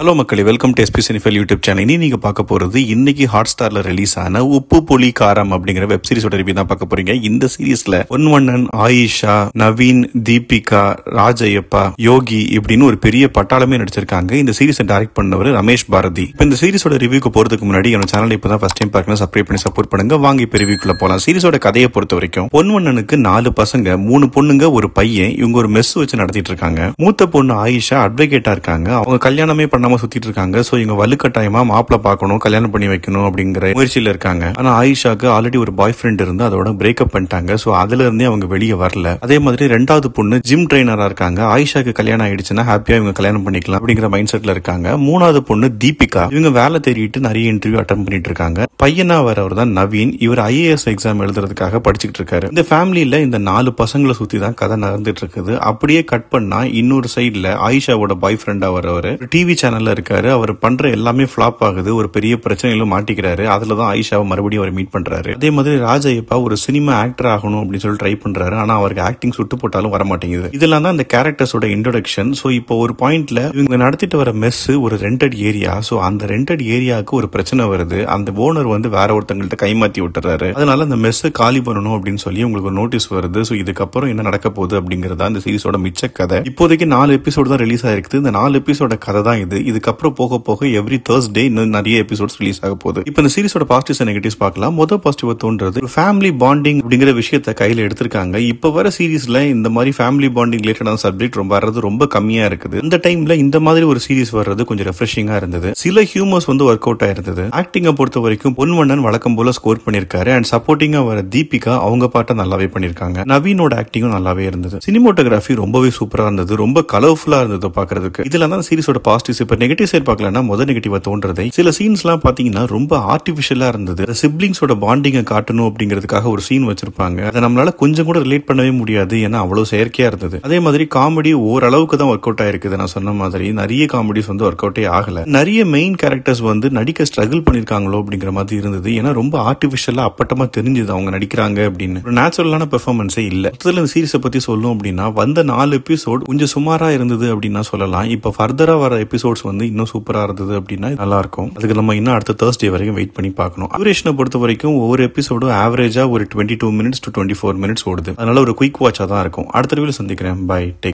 hello மக்களே welcome to SP cinephile YouTube channel இனி நீங்கள் பார்க்க போகிறது இன்னைக்கு ஹாட் ஸ்டாரில் ரிலீஸ் ஆன உப்பு புலி காரம் அப்படிங்கிற வெப் சீரிஸ் ரிவ்யூ தான் பார்க்க போறீங்க இந்த சீரீஸ்ல பொன்வண்ணன் ஆயிஷா நவீன் தீபிகா ராஜயப்பா யோகி இப்படின்னு ஒரு பெரிய பட்டாளமே நடிச்சிருக்காங்க இந்த சீரீஸை டைரக்ட் பண்ணவர் ரமேஷ் பாரதி இப்போ இந்த சீரிஸோட ரிவ்யூக்கு போறதுக்கு முன்னாடி என்னோட சேனல் இப்போ தான் ஃபர்ஸ்ட் டைம் பார்க்கணும் சப்ஸ்கிரைப் பண்ணி சப்போர்ட் பண்ணுங்க வாங்கி இப்போ ரிவ்யூக்குள்ள போகலாம் சீரிஸோட கதையை பொறுத்த வரைக்கும் பொன்வண்ணனுக்கு நாலு பசங்க மூணு பொண்ணுங்க ஒரு பையன் இவங்க ஒரு மெஸ் வச்சு நடத்திட்டு இருக்காங்க மூத்த பொண்ணு ஆயிஷா அட்வொகேட்டா இருக்காங்க அவங்க கல்யாணமே பண்ண பண்ணாம சுத்திட்டு இருக்காங்க ஸோ இவங்க வலுக்கட்டாயமா மாப்பிள்ள பார்க்கணும் கல்யாணம் பண்ணி வைக்கணும் அப்படிங்கிற முயற்சியில இருக்காங்க ஆனா ஆயிஷாக்கு ஆல்ரெடி ஒரு பாய் ஃப்ரெண்ட் இருந்து அதோட பிரேக்அப் பண்ணிட்டாங்க ஸோ இருந்தே அவங்க வெளியே வரல அதே மாதிரி ரெண்டாவது பொண்ணு ஜிம் ட்ரைனரா இருக்காங்க ஆயிஷாக்கு கல்யாணம் ஆயிடுச்சுன்னா ஹாப்பியாக இவங்க கல்யாணம் பண்ணிக்கலாம் அப்படிங்கிற மைண்ட் செட்ல இருக்காங்க மூணாவது பொண்ணு தீபிகா இவங்க வேலை தேடிட்டு நிறைய இன்டர்வியூ அட்டன் பண்ணிட்டு இருக்காங்க பையனா வரவர் தான் நவீன் இவர் ஐஏஎஸ் எக்ஸாம் எழுதுறதுக்காக படிச்சுட்டு இருக்காரு இந்த ஃபேமிலியில இந்த நாலு பசங்களை சுத்தி தான் கதை நடந்துட்டு இருக்குது அப்படியே கட் பண்ணா இன்னொரு சைட்ல ஆயிஷாவோட பாய் ஃப்ரெண்டா வரவர் டிவி சேனல் சேனலில் இருக்காரு அவர் பண்ணுற எல்லாமே ஃப்ளாப் ஆகுது ஒரு பெரிய பிரச்சனையிலும் மாட்டிக்கிறாரு அதில் தான் ஆயிஷாவை மறுபடியும் அவர் மீட் பண்றாரு அதே மாதிரி ராஜயப்பா ஒரு சினிமா ஆக்டர் ஆகணும் அப்படின்னு சொல்லி ட்ரை பண்ணுறாரு ஆனால் அவருக்கு ஆக்டிங் சுட்டு போட்டாலும் வர மாட்டேங்குது இதெல்லாம் தான் அந்த கேரக்டர்ஸோட இன்ட்ரொடக்ஷன் ஸோ இப்போ ஒரு பாயிண்ட்ல இவங்க நடத்திட்டு வர மெஸ் ஒரு ரெண்டட் ஏரியா ஸோ அந்த ரெண்டட் ஏரியாவுக்கு ஒரு பிரச்சனை வருது அந்த ஓனர் வந்து வேற ஒருத்தங்கள்ட்ட கைமாத்தி விட்டுறாரு அதனால அந்த மெஸ்ஸை காலி பண்ணணும் அப்படின்னு சொல்லி உங்களுக்கு ஒரு நோட்டீஸ் வருது ஸோ இதுக்கப்புறம் என்ன நடக்க போகுது அப்படிங்கறத இந்த சீரிஸோட மிச்ச கதை இப்போதைக்கு நாலு எபிசோடு தான் ரிலீஸ் ஆயிருக்கு இந்த நாலு எபிசோட கதை தான் இது இதுக்கப்புறம் போக போக எவ்ரி தேர்ஸ்டே இன்னும் நிறைய எபிசோட்ஸ் ரிலீஸ் ஆக போகுது இப்போ இந்த சீரிஸோட பாசிட்டிவ்ஸ் நெகட்டிவ்ஸ் பார்க்கலாம் மொதல் பாசிட்டிவ் தோன்றது ஃபேமிலி பாண்டிங் அப்படிங்கிற விஷயத்த கையில் எடுத்திருக்காங்க இப்போ வர சீரீஸ்ல இந்த மாதிரி ஃபேமிலி பாண்டிங் ரிலேட்டடான சப்ஜெக்ட் ரொம்ப வர்றது ரொம்ப கம்மியா இருக்குது இந்த டைம்ல இந்த மாதிரி ஒரு சீரிஸ் வர்றது கொஞ்சம் ரெஃப்ரெஷிங்கா இருந்தது சில ஹியூமர்ஸ் வந்து ஒர்க் அவுட் ஆயிருந்தது ஆக்டிங்கை பொறுத்த வரைக்கும் பொன்வண்ணன் வழக்கம் போல ஸ்கோர் பண்ணிருக்காரு அண்ட் சப்போர்ட்டிங்கா வர தீபிகா அவங்க பாட்டை நல்லாவே பண்ணிருக்காங்க நவீனோட ஆக்டிங்கும் நல்லாவே இருந்தது சினிமோட்டோகிராஃபி ரொம்பவே சூப்பரா இருந்தது ரொம்ப கலர்ஃபுல்லா இருந்தது பாக்குறதுக்கு இதுல தான் சீரிஸோட பாசிட்டிவ்ஸ் இப்போ நெகட்டிவ் சைட் பார்க்கலன்னா முதல் நெகட்டிவா தோன்றதே சில சீன்ஸ்லாம் பார்த்தீங்கன்னா ரொம்ப ஆர்டிஃபிஷியலாக இருந்தது சிப்ளிங்ஸோட பாண்டிங்கை காட்டணும் அப்படிங்கிறதுக்காக ஒரு சீன் வச்சிருப்பாங்க அதை நம்மளால கொஞ்சம் கூட ரிலேட் பண்ணவே முடியாது ஏன்னா அவ்வளோ செயற்கையாக இருந்தது அதே மாதிரி காமெடி ஓரளவுக்கு தான் ஒர்க் அவுட் ஆயிருக்குது நான் சொன்ன மாதிரி நிறைய காமெடிஸ் வந்து ஒர்க் அவுட்டே ஆகல நிறைய மெயின் கேரக்டர்ஸ் வந்து நடிக்க ஸ்ட்ரகிள் பண்ணியிருக்காங்களோ அப்படிங்கிற மாதிரி இருந்தது ஏன்னா ரொம்ப ஆர்டிஃபிஷியலாக அப்பட்டமாக தெரிஞ்சது அவங்க நடிக்கிறாங்க அப்படின்னு ஒரு நேச்சுரலான பெர்ஃபார்மன்ஸே இல்லை மொத்தத்தில் இந்த சீரிஸை பற்றி சொல்லும் அப்படின்னா வந்த நாலு எபிசோட் கொஞ்சம் சுமாராக இருந்தது அப்படின்னா சொல்லலாம் இப்போ ஃபர்தராக வர எபிசோட்ஸ் வந்து இன்னும் சூப்பராக இருந்தது அப்படின்னா நல்லா இருக்கும் அதுக்கு நம்ம இன்னும் அடுத்த தேர்ஸ்டே வரைக்கும் வெயிட் பண்ணி பார்க்கணும் டியூரேஷனை பொறுத்த வரைக்கும் ஒவ்வொரு எபிசோடும் ஆவரேஜாக ஒரு twenty two minutes to twenty four minutes ஓடுது அதனால ஒரு குயிக் வாட்சாக தான் இருக்கும் அடுத்த வீடியோ சந்திக்கிறேன் பை டேக்